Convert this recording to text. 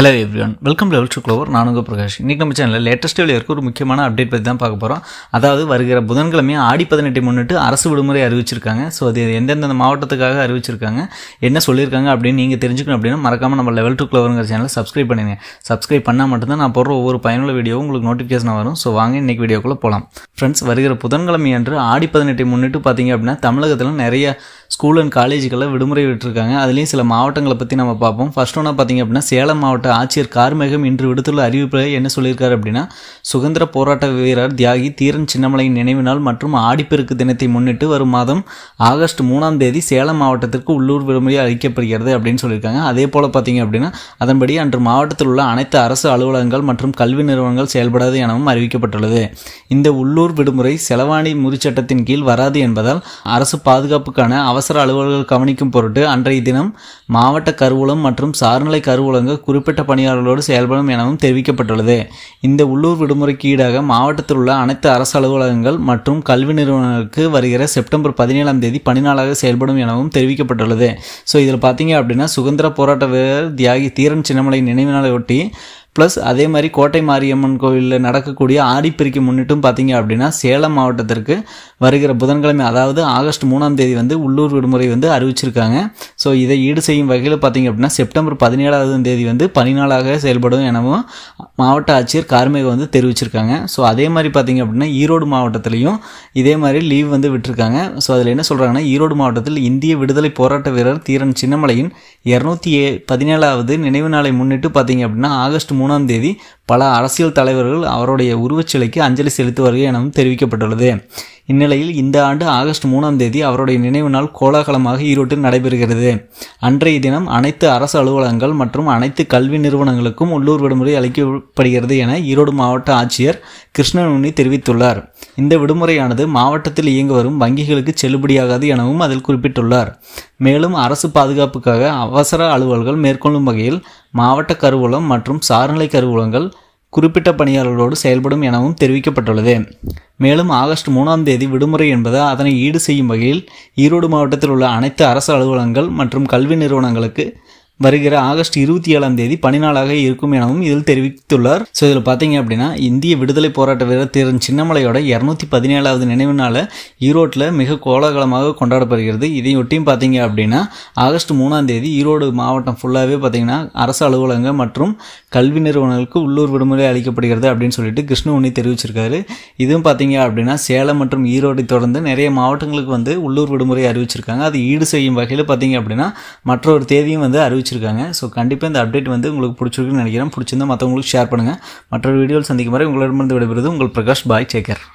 hello everyone welcome level to clover நானுங்க பிரகாஷ் இன்றைக்கி நம்ம சேனலில் லேட்டஸ்ட் இருக்க ஒரு முக்கியமான அப்டேட் பற்றி தான் பார்க்க போகிறோம் அதாவது வருகிற புதன்கிழமை ஆடி பதினெட்டு முன்னிட்டு அரசு விடுமுறை அறிவிச்சிருக்காங்க ஸோ அது எந்தெந்த மாவட்டத்துக்காக அறிவிச்சிருக்காங்க என்ன சொல்லியிருக்காங்க அப்படின்னு நீங்கள் தெரிஞ்சுக்கணும் அப்படின்னா மறக்காமல் நம்ம லெவல் டூ க்ளோவருங்கிற சேனலை சப்ஸ்கிரைப் பண்ணுங்க சப்ஸ்கிரைப் பண்ணால் மட்டும்தான் நான் போடுற ஒவ்வொரு பயனுள்ள வீடியோ உங்களுக்கு நோட்டிஃபிகேஷன் வரும் ஸோ வாங்க இன்றைக்கி வீடியோக்குள்ளே போகலாம் ஃப்ரெண்ட்ஸ் வருகிற புதன்கிழமை அன்று ஆடி பதினெட்டு முன்னிட்டு பார்த்தீங்க அப்படின்னா தமிழகத்தில் நிறைய ஸ்கூல் அண்ட் காலேஜுக்கெல்லாம் விடுமுறை விட்டுருக்காங்க அதுலேயும் சில மாவட்டங்களை பற்றி நம்ம பார்ப்போம் ஃபர்ஸ்ட் ஒன்றா பார்த்திங்க அப்படின்னா சேலம் மாவட்ட ஆட்சியர் கார்மேகம் இன்று விடுத்துள்ள அறிவிப்பில் என்ன சொல்லியிருக்காரு அப்படின்னா சுதந்திர போராட்ட வீரர் தியாகி தீரன் சின்னமலையின் நினைவு நாள் மற்றும் ஆடிப்பெருக்கு தினத்தை முன்னிட்டு வரும் மாதம் ஆகஸ்ட் மூணாம் தேதி சேலம் மாவட்டத்திற்கு உள்ளூர் விடுமுறை அளிக்கப்படுகிறது அப்படின்னு சொல்லியிருக்காங்க அதே போல் பார்த்திங்க அப்படின்னா அதன்படி அன்று மாவட்டத்தில் உள்ள அனைத்து அரசு அலுவலகங்கள் மற்றும் கல்வி நிறுவனங்கள் செயல்படாது எனவும் அறிவிக்கப்பட்டுள்ளது இந்த உள்ளூர் விடுமுறை செலவாணி முறிச்சட்டத்தின் கீழ் வராது என்பதால் அரசு பாதுகாப்புக்கான அவ அவசர அலுவலர்கள் கவனிக்கும் பொருட்டு அன்றைய தினம் மாவட்ட கருவூலம் மற்றும் சார்நிலை கருவூலங்கள் குறிப்பிட்ட பணியாளர்களோடு செயல்படும் எனவும் தெரிவிக்கப்பட்டுள்ளது இந்த உள்ளூர் விடுமுறைக்கு ஈடாக மாவட்டத்தில் உள்ள அனைத்து அரசு அலுவலகங்கள் மற்றும் கல்வி நிறுவனங்களுக்கு வருகிற செப்டம்பர் பதினேழாம் தேதி பணிநாளாக செயல்படும் எனவும் தெரிவிக்கப்பட்டுள்ளது ஸோ இதில் பார்த்தீங்க அப்படின்னா சுதந்திர போராட்ட வீரர் தியாகி தீரன் சின்னமலை நினைவு நாளையொட்டி ப்ளஸ் அதே மாதிரி கோட்டை மாரியம்மன் கோவிலில் நடக்கக்கூடிய ஆடிப்பெருக்கி முன்னிட்டும் பார்த்தீங்க அப்படின்னா சேலம் மாவட்டத்திற்கு வருகிற புதன்கிழமை அதாவது ஆகஸ்ட் மூணாம் தேதி வந்து உள்ளூர் விடுமுறை வந்து அறிவிச்சிருக்காங்க ஸோ இதை ஈடு செய்யும் வகையில் பார்த்தீங்க அப்படின்னா செப்டம்பர் பதினேழாவது தேதி வந்து பனிநாளாக செயல்படும் எனவும் மாவட்ட ஆட்சியர் கார்மேகம் வந்து தெரிவிச்சிருக்காங்க ஸோ அதே மாதிரி பார்த்தீங்க அப்படின்னா ஈரோடு மாவட்டத்திலையும் இதே மாதிரி லீவ் வந்து விட்டுருக்காங்க ஸோ அதில் என்ன சொல்கிறாங்கன்னா ஈரோடு மாவட்டத்தில் இந்திய விடுதலை போராட்ட வீரர் தீரன் சின்னமலையின் இரநூத்தி ஏ பதினேழாவது நினைவு நாளை முன்னிட்டு பார்த்தீங்க அப்படின்னா ஆகஸ்ட் மூணு மூணாம் தேதி பல அரசியல் தலைவர்கள் அவருடைய உருவச்சிலைக்கு அஞ்சலி செலுத்து வருகை எனவும் தெரிவிக்கப்பட்டுள்ளது இந்நிலையில் இந்த ஆண்டு ஆகஸ்ட் மூணாம் தேதி அவருடைய நினைவு நாள் கோலாகலமாக ஈரோட்டில் நடைபெறுகிறது அன்றைய தினம் அனைத்து அரசு அலுவலகங்கள் மற்றும் அனைத்து கல்வி நிறுவனங்களுக்கும் உள்ளூர் விடுமுறை அளிக்கப்படுகிறது என ஈரோடு மாவட்ட ஆட்சியர் கிருஷ்ணனுனி தெரிவித்துள்ளார் இந்த விடுமுறையானது மாவட்டத்தில் இயங்கி வரும் வங்கிகளுக்கு செல்லுபடியாகாது எனவும் அதில் குறிப்பிட்டுள்ளார் மேலும் அரசு பாதுகாப்புக்காக அவசர அலுவல்கள் மேற்கொள்ளும் வகையில் மாவட்ட கருவூலம் மற்றும் சார்நிலை கருவூலங்கள் குறிப்பிட்ட பணியாளர்களோடு செயல்படும் எனவும் தெரிவிக்கப்பட்டுள்ளது மேலும் ஆகஸ்ட் மூணாம் தேதி விடுமுறை என்பது அதனை ஈடு செய்யும் வகையில் ஈரோடு மாவட்டத்தில் உள்ள அனைத்து அரசு அலுவலகங்கள் மற்றும் கல்வி நிறுவனங்களுக்கு வருகிற ஆகஸ்ட் இருபத்தி ஏழாம் தேதி பனிநாளாக இருக்கும் எனவும் இதில் தெரிவித்துள்ளார் ஸோ இதில் பார்த்தீங்க அப்படின்னா இந்திய விடுதலை போராட்ட வீரர் திறன் சின்னமலையோட இரநூத்தி பதினேழாவது நினைவு நாளை ஈரோட்டில் மிக கோலாகலமாக கொண்டாடப்படுகிறது இதையொட்டியும் பார்த்தீங்க அப்படின்னா ஆகஸ்ட் மூணாம் தேதி ஈரோடு மாவட்டம் ஃபுல்லாகவே பார்த்தீங்கன்னா அரசு அலுவலகம் மற்றும் கல்வி நிறுவனங்களுக்கு உள்ளூர் விடுமுறை அளிக்கப்படுகிறது அப்படின்னு சொல்லிட்டு கிருஷ்ணவேணி தெரிவிச்சிருக்காரு இதுவும் பார்த்தீங்க அப்படின்னா சேலம் மற்றும் ஈரோடை தொடர்ந்து நிறைய மாவட்டங்களுக்கு வந்து உள்ளூர் விடுமுறை அறிவிச்சிருக்காங்க அது ஈடு செய்யும் வகையில் பார்த்தீங்க அப்படின்னா மற்றொரு தேதியும் வந்து அறிவிச்சிருக்காங்க ஸோ கண்டிப்பாக இந்த அப்டேட் வந்து உங்களுக்கு பிடிச்சிருக்குன்னு நினைக்கிறேன் பிடிச்சிருந்தா மற்றவங்களுக்கு ஷேர் பண்ணுங்கள் மற்றொரு வீடியோவில் சந்திக்கும் வரை உங்களிடமிருந்து விடைபெறுவது உங்கள் பிரகாஷ் பாய் சேகர்